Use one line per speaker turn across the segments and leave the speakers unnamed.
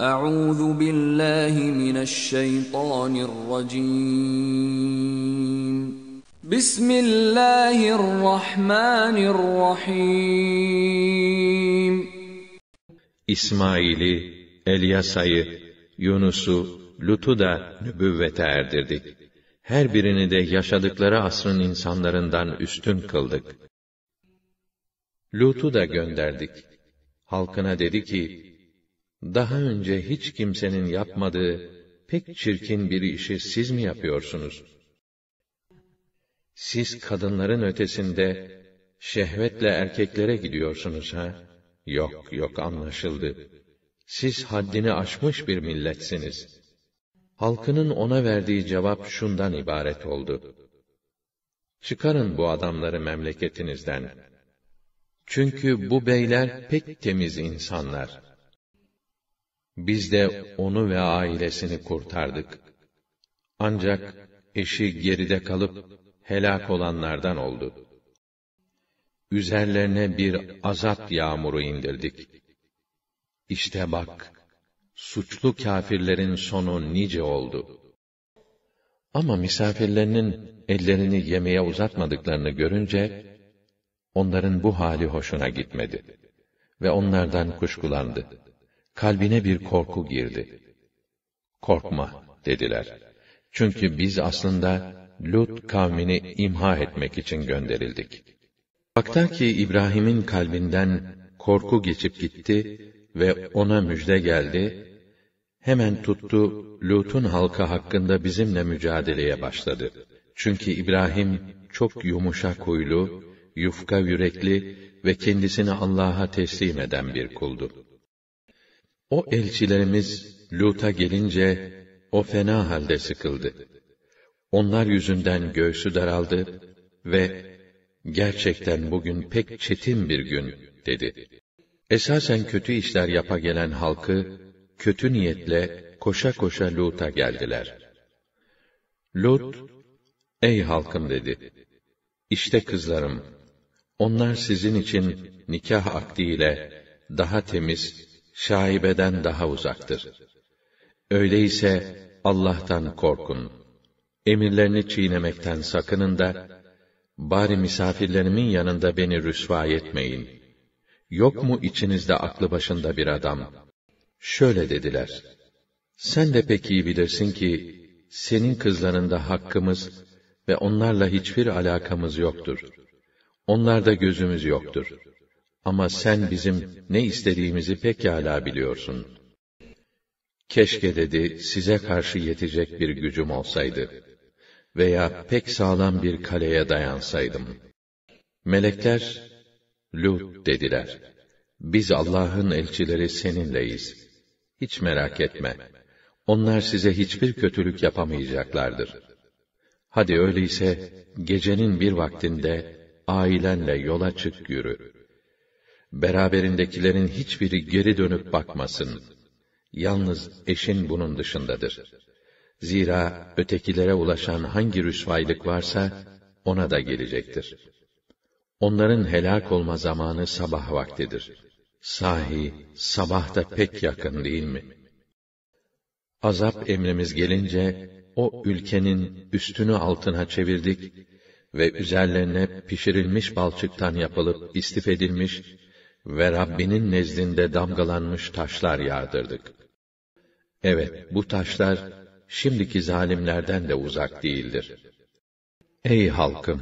Euzu billahi mineşşeytanirracim. Bismillahirrahmanirrahim. İsmail'i, Elyasa'yı, Yunus'u, Lut'u da nübüvvete erdirdik. Her birini de yaşadıkları asrın insanlarından üstün kıldık. Lut'u da gönderdik. Halkına dedi ki, daha önce hiç kimsenin yapmadığı pek çirkin bir işi siz mi yapıyorsunuz? Siz kadınların ötesinde şehvetle erkeklere gidiyorsunuz ha? Yok yok anlaşıldı. Siz haddini aşmış bir milletsiniz. Halkının ona verdiği cevap şundan ibaret oldu. Çıkarın bu adamları memleketinizden. Çünkü bu beyler pek temiz insanlar.'' Biz de onu ve ailesini kurtardık. Ancak eşi geride kalıp helak olanlardan oldu. Üzerlerine bir azap yağmuru indirdik. İşte bak, suçlu kâfirlerin sonu nice oldu. Ama misafirlerinin ellerini yemeğe uzatmadıklarını görünce, onların bu hali hoşuna gitmedi ve onlardan kuşkulandı kalbine bir korku girdi. Korkma dediler. Çünkü biz aslında Lut kavmini imha etmek için gönderildik. Bakta ki İbrahim'in kalbinden korku geçip gitti ve ona müjde geldi, hemen tuttu Lut'un halkı hakkında bizimle mücadeleye başladı. Çünkü İbrahim çok yumuşak huylu, yufka yürekli ve kendisini Allah'a teslim eden bir kuldu. O elçilerimiz Lut'a gelince o fena halde sıkıldı. Onlar yüzünden göğsü daraldı ve gerçekten bugün pek çetin bir gün dedi. Esasen kötü işler yapa gelen halkı kötü niyetle koşa koşa Lut'a geldiler. Lut, ey halkım dedi. İşte kızlarım, onlar sizin için nikah akdiyle daha temiz şaibeden daha uzaktır. Öyleyse Allah'tan korkun. Emirlerini çiğnemekten sakının da, bari misafirlerimin yanında beni rüsva etmeyin. Yok mu içinizde aklı başında bir adam? Şöyle dediler. Sen de pek iyi bilirsin ki, senin kızlarında hakkımız ve onlarla hiçbir alakamız yoktur. Onlarda gözümüz yoktur.'' Ama sen bizim ne istediğimizi pek pekala biliyorsun. Keşke dedi, size karşı yetecek bir gücüm olsaydı. Veya pek sağlam bir kaleye dayansaydım. Melekler, Lut dediler. Biz Allah'ın elçileri seninleyiz. Hiç merak etme. Onlar size hiçbir kötülük yapamayacaklardır. Hadi öyleyse, gecenin bir vaktinde, ailenle yola çık yürü.'' beraberindekilerin hiçbiri geri dönüp bakmasın. Yalnız eşin bunun dışındadır. Zira ötekilere ulaşan hangi rüşvaylık varsa, ona da gelecektir. Onların helak olma zamanı sabah vaktidir. Sahi, sabah da pek yakın değil mi? Azap emrimiz gelince, o ülkenin üstünü altına çevirdik ve üzerlerine pişirilmiş balçıktan yapılıp istif edilmiş ve Rabbinin nezdinde damgalanmış taşlar yağdırdık. Evet, bu taşlar şimdiki zalimlerden de uzak değildir. Ey halkım,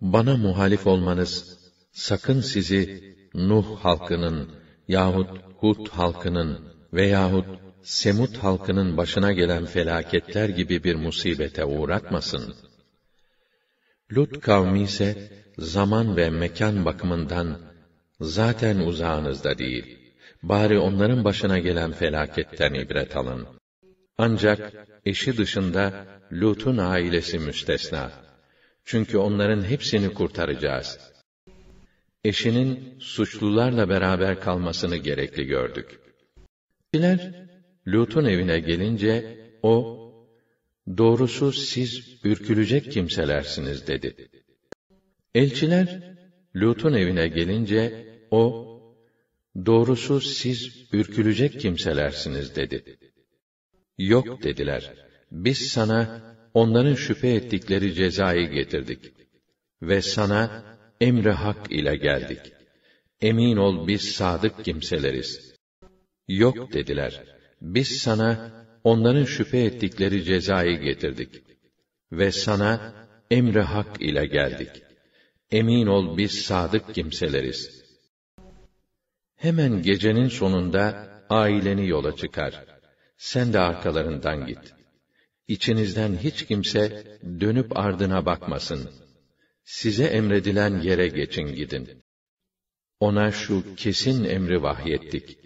bana muhalif olmanız sakın sizi Nuh halkının yahut Hud halkının veyahut Semut halkının başına gelen felaketler gibi bir musibete uğratmasın. Lut kavmi ise zaman ve mekan bakımından zaten uzağınızda değil. Bari onların başına gelen felaketten ibret alın. Ancak eşi dışında Lut'un ailesi müstesna. Çünkü onların hepsini kurtaracağız. Eşinin suçlularla beraber kalmasını gerekli gördük. Biler, Lut'un evine gelince o, doğrusu siz ürkülecek kimselersiniz dedi. Elçiler, Lut'un evine gelince, o, doğrusu siz ürkülecek kimselersiniz dedi. Yok dediler, biz sana onların şüphe ettikleri cezayı getirdik ve sana emri hak ile geldik. Emin ol biz sadık kimseleriz. Yok dediler, biz sana onların şüphe ettikleri cezayı getirdik ve sana emri hak ile geldik. Emin ol biz sadık kimseleriz.'' Hemen gecenin sonunda aileni yola çıkar. Sen de arkalarından git. İçinizden hiç kimse dönüp ardına bakmasın. Size emredilen yere geçin gidin. Ona şu kesin emri vahyettik.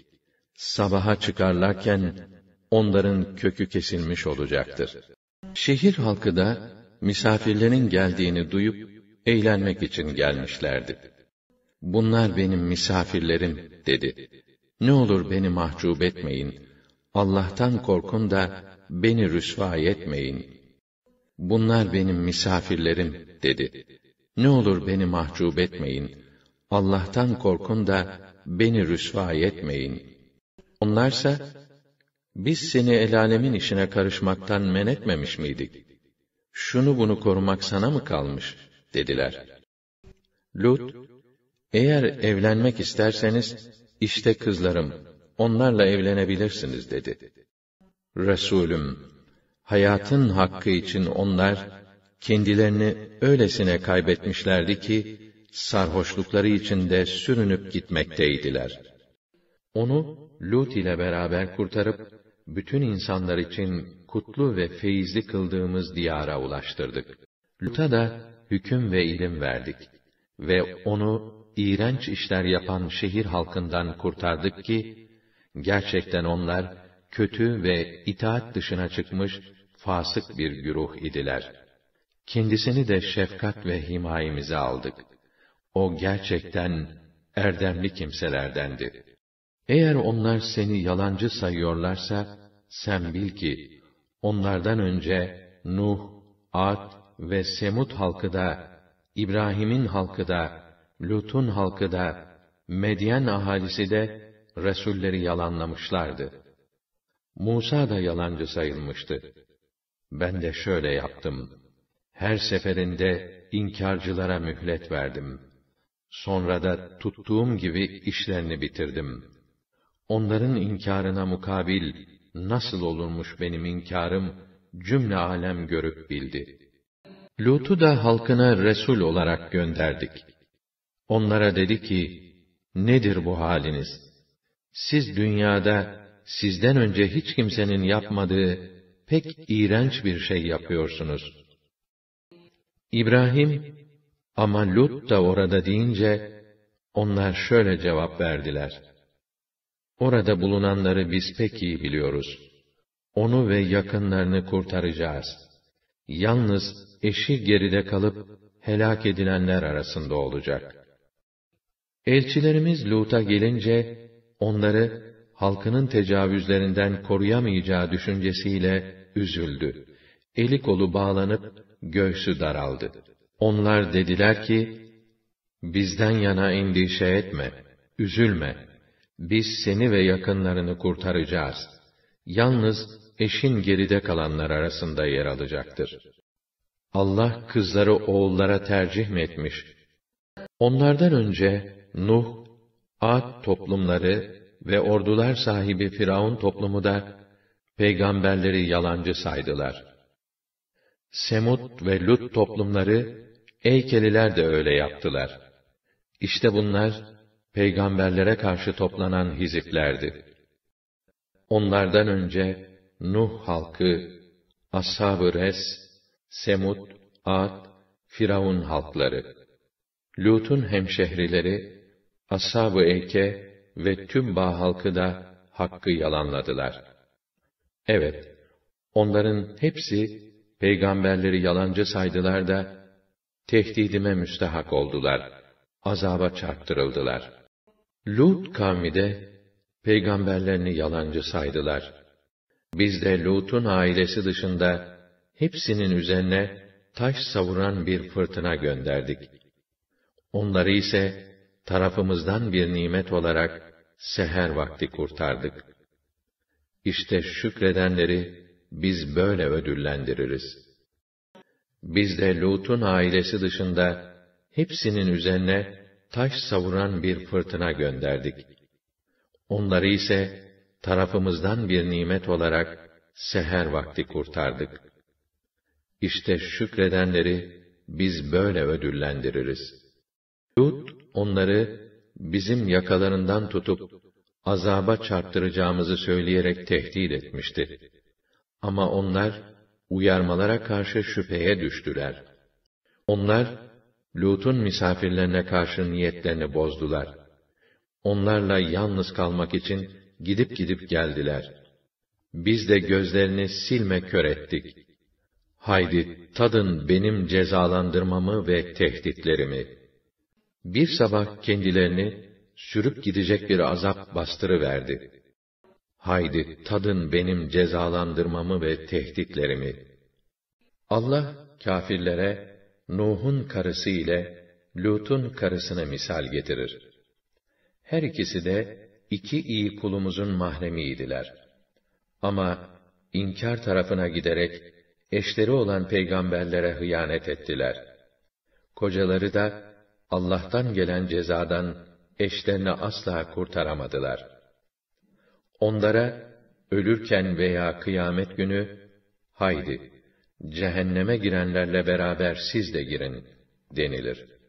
Sabaha çıkarlarken onların kökü kesilmiş olacaktır. Şehir halkı da misafirlerin geldiğini duyup eğlenmek için gelmişlerdi. Bunlar benim misafirlerim dedi. Ne olur beni mahcup etmeyin. Allah'tan korkun da beni rüsva etmeyin. Bunlar benim misafirlerim dedi. Ne olur beni mahcup etmeyin. Allah'tan korkun da beni rüsva etmeyin. Onlarsa biz seni el alemin işine karışmaktan men etmemiş miydik? Şunu bunu korumak sana mı kalmış? dediler. Lut, eğer evlenmek isterseniz, işte kızlarım, onlarla evlenebilirsiniz dedi. Resulüm, hayatın hakkı için onlar, kendilerini öylesine kaybetmişlerdi ki, sarhoşlukları içinde sürünüp gitmekteydiler. Onu, Lut ile beraber kurtarıp, bütün insanlar için kutlu ve feyizli kıldığımız diyara ulaştırdık. Lut'a da hüküm ve ilim verdik ve onu iğrenç işler yapan şehir halkından kurtardık ki, gerçekten onlar, kötü ve itaat dışına çıkmış, fasık bir güruh idiler. Kendisini de şefkat ve himayemize aldık. O gerçekten erdemli kimselerdendi. Eğer onlar seni yalancı sayıyorlarsa, sen bil ki, onlardan önce Nuh, Ad ve Semud halkı da, İbrahim'in halkı da, Lut'un halkı da, Medyen ahalisi de, Resulleri yalanlamışlardı. Musa da yalancı sayılmıştı. Ben de şöyle yaptım. Her seferinde inkarcılara mühlet verdim. Sonra da tuttuğum gibi işlerini bitirdim. Onların inkarına mukabil, nasıl olurmuş benim inkarım, cümle alem görüp bildi. Lut'u da halkına Resul olarak gönderdik.'' Onlara dedi ki, nedir bu haliniz? Siz dünyada sizden önce hiç kimsenin yapmadığı pek iğrenç bir şey yapıyorsunuz. İbrahim, ama Lut da orada deyince, onlar şöyle cevap verdiler. Orada bulunanları biz pek iyi biliyoruz. Onu ve yakınlarını kurtaracağız. Yalnız eşi geride kalıp helak edilenler arasında olacak.'' Elçilerimiz Lut'a gelince, onları halkının tecavüzlerinden koruyamayacağı düşüncesiyle üzüldü. Eli kolu bağlanıp göğsü daraldı. Onlar dediler ki, bizden yana endişe etme, üzülme. Biz seni ve yakınlarını kurtaracağız. Yalnız eşin geride kalanlar arasında yer alacaktır. Allah kızları oğullara tercih mi etmiş? Onlardan önce Nuh, Ad toplumları ve ordular sahibi Firavun toplumu da peygamberleri yalancı saydılar. Semut ve Lut toplumları, Eykeliler de öyle yaptılar. İşte bunlar, peygamberlere karşı toplanan hiziplerdi. Onlardan önce, Nuh halkı, Ashab-ı Res, Semut, Ad, Firavun halkları, Lut'un hemşehrileri, ashab-ı Eke ve tüm bağ halkı da hakkı yalanladılar. Evet, onların hepsi peygamberleri yalancı saydılar da tehdidime müstehak oldular. Azaba çarptırıldılar. Lut kavmi de peygamberlerini yalancı saydılar. Biz de Lut'un ailesi dışında hepsinin üzerine taş savuran bir fırtına gönderdik. Onları ise tarafımızdan bir nimet olarak seher vakti kurtardık. İşte şükredenleri biz böyle ödüllendiririz. Biz de Lut'un ailesi dışında hepsinin üzerine taş savuran bir fırtına gönderdik. Onları ise tarafımızdan bir nimet olarak seher vakti kurtardık. İşte şükredenleri biz böyle ödüllendiririz. Lut onları bizim yakalarından tutup azaba çarptıracağımızı söyleyerek tehdit etmişti. Ama onlar uyarmalara karşı şüpheye düştüler. Onlar Lut'un misafirlerine karşı niyetlerini bozdular. Onlarla yalnız kalmak için gidip gidip geldiler. Biz de gözlerini silme kör ettik. Haydi tadın benim cezalandırmamı ve tehditlerimi.'' Bir sabah kendilerini sürüp gidecek bir azap bastırıverdi. Haydi tadın benim cezalandırmamı ve tehditlerimi. Allah kafirlere Nuh'un karısı ile Lut'un karısını misal getirir. Her ikisi de iki iyi kulumuzun mahremiydiler. Ama inkar tarafına giderek eşleri olan peygamberlere hıyanet ettiler. Kocaları da Allah'tan gelen cezadan eşlerini asla kurtaramadılar. Onlara ölürken veya kıyamet günü haydi cehenneme girenlerle beraber siz de girin denilir.